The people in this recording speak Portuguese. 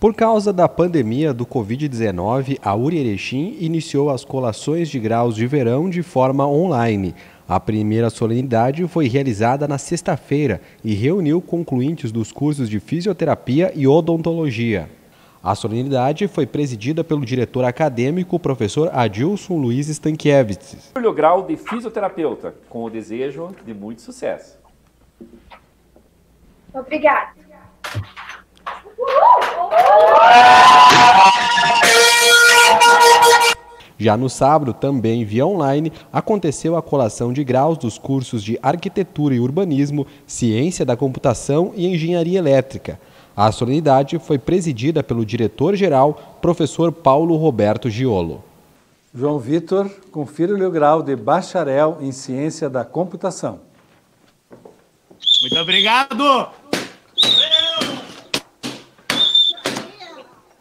Por causa da pandemia do Covid-19, a Uri Erechim iniciou as colações de graus de verão de forma online. A primeira solenidade foi realizada na sexta-feira e reuniu concluintes dos cursos de fisioterapia e odontologia. A solenidade foi presidida pelo diretor acadêmico, professor Adilson Luiz Stankiewicz. O grau de fisioterapeuta, com o desejo de muito sucesso. Obrigada. Já no sábado, também via online, aconteceu a colação de graus dos cursos de Arquitetura e Urbanismo, Ciência da Computação e Engenharia Elétrica. A solenidade foi presidida pelo diretor-geral, professor Paulo Roberto Giolo. João Vitor, confira-lhe o grau de bacharel em Ciência da Computação. Muito obrigado!